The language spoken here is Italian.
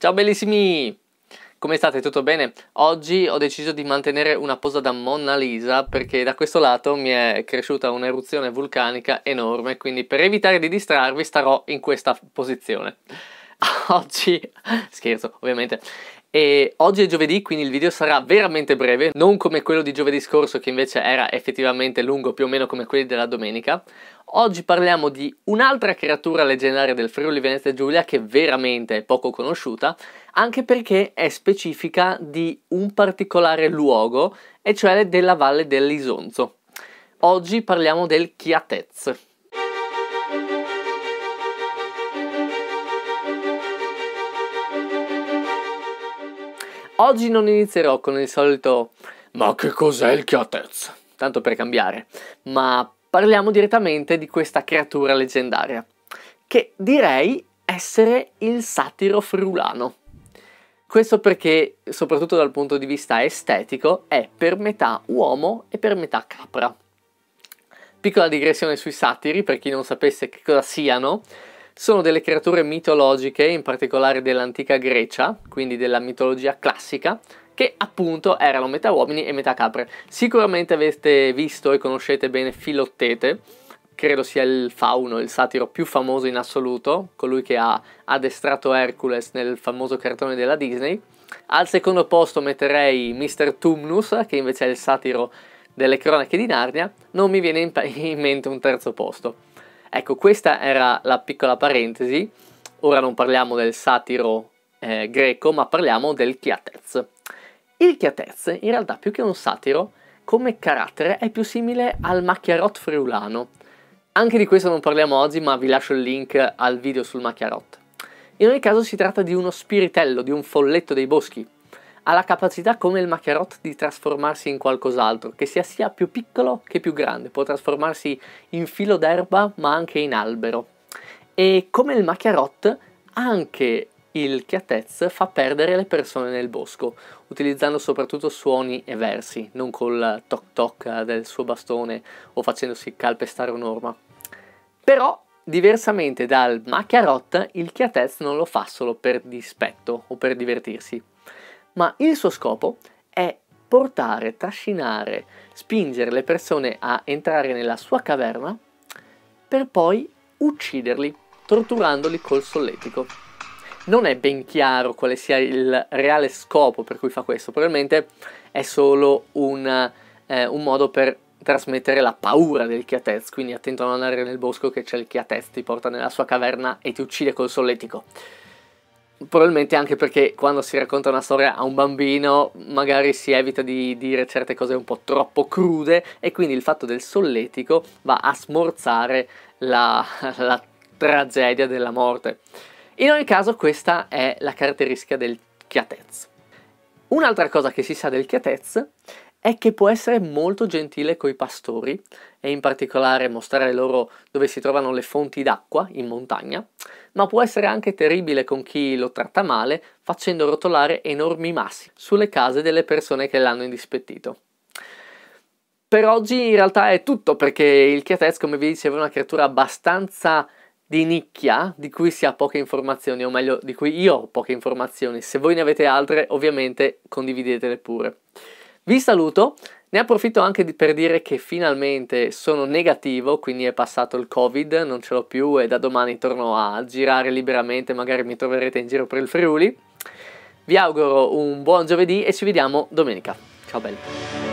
Ciao bellissimi! Come state? Tutto bene? Oggi ho deciso di mantenere una posa da Mona Lisa perché da questo lato mi è cresciuta un'eruzione vulcanica enorme, quindi per evitare di distrarvi starò in questa posizione. Oggi, scherzo ovviamente, e oggi è giovedì, quindi il video sarà veramente breve, non come quello di giovedì scorso che invece era effettivamente lungo più o meno come quelli della domenica. Oggi parliamo di un'altra creatura leggendaria del Friuli Venezia Giulia che veramente è poco conosciuta, anche perché è specifica di un particolare luogo, e cioè della Valle dell'Isonzo. Oggi parliamo del Chiatez. Oggi non inizierò con il solito ma che cos'è il chiatez? Tanto per cambiare, ma parliamo direttamente di questa creatura leggendaria, che direi essere il satiro frulano. Questo perché, soprattutto dal punto di vista estetico, è per metà uomo e per metà capra. Piccola digressione sui satiri, per chi non sapesse che cosa siano, sono delle creature mitologiche, in particolare dell'antica Grecia, quindi della mitologia classica, che appunto erano metà uomini e metà capre. Sicuramente avete visto e conoscete bene Filottete, credo sia il fauno, il satiro più famoso in assoluto, colui che ha addestrato Hercules nel famoso cartone della Disney. Al secondo posto metterei Mr. Tumnus, che invece è il satiro delle cronache di Narnia. Non mi viene in, in mente un terzo posto. Ecco, questa era la piccola parentesi. Ora non parliamo del satiro eh, greco, ma parliamo del chiatez. Il chiatez, in realtà, più che un satiro, come carattere è più simile al macchiarot friulano. Anche di questo non parliamo oggi, ma vi lascio il link al video sul macchiarot. In ogni caso si tratta di uno spiritello, di un folletto dei boschi, ha la capacità come il maccherot di trasformarsi in qualcos'altro, che sia sia più piccolo che più grande, può trasformarsi in filo d'erba ma anche in albero. E come il maccherot anche il chiatez fa perdere le persone nel bosco, utilizzando soprattutto suoni e versi, non col toc toc del suo bastone o facendosi calpestare un'orma. Però, diversamente dal macchiarot, il chiatez non lo fa solo per dispetto o per divertirsi, ma il suo scopo è portare, trascinare, spingere le persone a entrare nella sua caverna per poi ucciderli, torturandoli col solletico. Non è ben chiaro quale sia il reale scopo per cui fa questo, probabilmente è solo un, eh, un modo per trasmettere la paura del Chiatez, quindi attento a non andare nel bosco che c'è il Chiatez, ti porta nella sua caverna e ti uccide col solletico. Probabilmente anche perché quando si racconta una storia a un bambino magari si evita di dire certe cose un po' troppo crude e quindi il fatto del solletico va a smorzare la, la tragedia della morte. In ogni caso questa è la caratteristica del chiatez. Un'altra cosa che si sa del chiatez è che può essere molto gentile coi pastori e in particolare mostrare loro dove si trovano le fonti d'acqua in montagna, ma può essere anche terribile con chi lo tratta male facendo rotolare enormi massi sulle case delle persone che l'hanno indispettito. Per oggi in realtà è tutto perché il Chiatez, come vi dicevo, è una creatura abbastanza di nicchia di cui si ha poche informazioni, o meglio, di cui io ho poche informazioni. Se voi ne avete altre, ovviamente condividetele pure. Vi saluto, ne approfitto anche di, per dire che finalmente sono negativo, quindi è passato il Covid, non ce l'ho più e da domani torno a girare liberamente, magari mi troverete in giro per il Friuli. Vi auguro un buon giovedì e ci vediamo domenica. Ciao belli.